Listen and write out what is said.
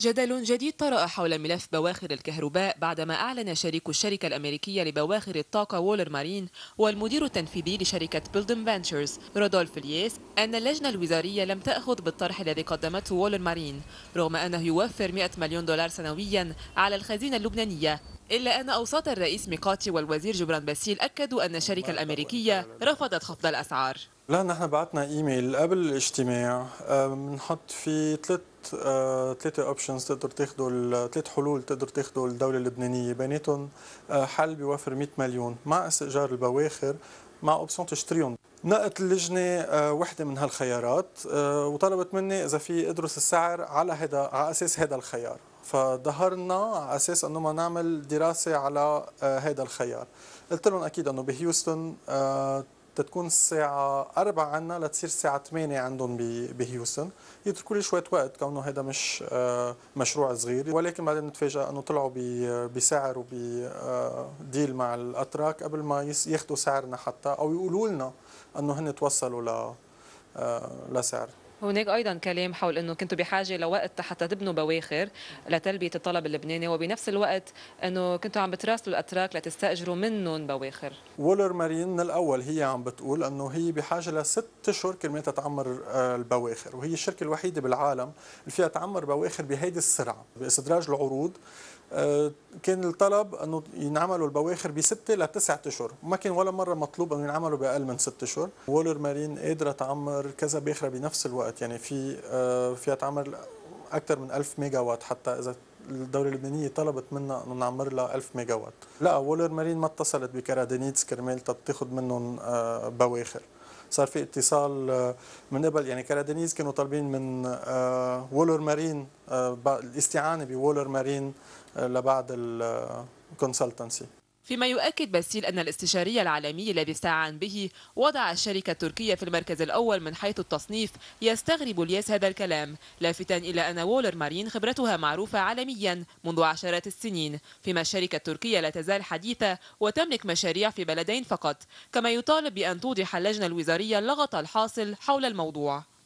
جدل جديد طرأ حول ملف بواخر الكهرباء بعدما أعلن شريك الشركة الأمريكية لبواخر الطاقة وولر مارين والمدير التنفيذي لشركة بيلدن فانشرز رودولف لييس أن اللجنة الوزارية لم تأخذ بالطرح الذي قدمته وولر مارين رغم أنه يوفر 100 مليون دولار سنويا على الخزينة اللبنانية إلا أن أوساط الرئيس ميقاتي والوزير جبران باسيل أكدوا أن الشركة الأمريكية رفضت خفض الأسعار لا نحن بعثنا ايميل قبل الاجتماع آه، بنحط فيه ثلاث ثلاثه آه، اوبشنز تقدر تاخذوا ثلاث حلول تقدر تاخذوا الدوله اللبنانيه بيناتهم آه، حل بيوفر 100 مليون مع استئجار البواخر مع اوبسيون تشتريهم نقت اللجنة آه، وحدة من هالخيارات وطلبت مني إذا في أدرس السعر على هذا على أساس هذا الخيار فظهرنا على أساس أنه ما نعمل دراسة على هذا الخيار قلت لهم أكيد أنه بهيوستن تتكون الساعة 4 عندنا لتصير الساعة 8 عندهم بهيوسن يتركوا لي شوية وقت كونه هذا مش آه، مشروع صغير ولكن بعدين نتفاجأ أنه طلعوا بسعر وبديل آه، مع الأتراك قبل ما ياخذوا سعرنا حتى أو يقولوا لنا أنه هن توصلوا آه، لسعر هناك ايضا كلام حول انه كنتوا بحاجه لوقت حتى تبنوا بواخر لتلبيه الطلب اللبناني وبنفس الوقت انه كنتوا عم بتراسلوا الاتراك لتستاجروا منهم بواخر وولر مارين من الاول هي عم بتقول انه هي بحاجه لست اشهر كرمال تتعمر آه، البواخر وهي الشركه الوحيده بالعالم اللي فيها تعمر بواخر بهيدي السرعه باستدراج العروض آه، كان الطلب انه ينعملوا البواخر بستة لتسعة اشهر، ما كان ولا مره مطلوب انه ينعملوا باقل من ست اشهر، وولر مارين قادره تعمر كذا باخره بنفس الوقت، يعني في آه، فيها تعمر اكثر من 1000 ميجا وات حتى اذا الدوله اللبنانيه طلبت منا انه نعمر لها 1000 ميجا وات، لا وولر مارين ما اتصلت بكرادينيتس كرمال تاخذ منهم آه، بواخر. صار في اتصال آه، من قبل يعني كارادينيز كانوا طالبين من آه، وولر مارين آه، الاستعانه بوولر مارين لبعض الكونسلتنسي فيما يؤكد باسيل أن الاستشاري العالمي الذي استعان به وضع الشركة التركية في المركز الأول من حيث التصنيف يستغرب الياس هذا الكلام لافتا إلى أن وولر مارين خبرتها معروفة عالميا منذ عشرات السنين فيما الشركة التركية لا تزال حديثة وتملك مشاريع في بلدين فقط كما يطالب بأن توضح اللجنة الوزارية اللغط الحاصل حول الموضوع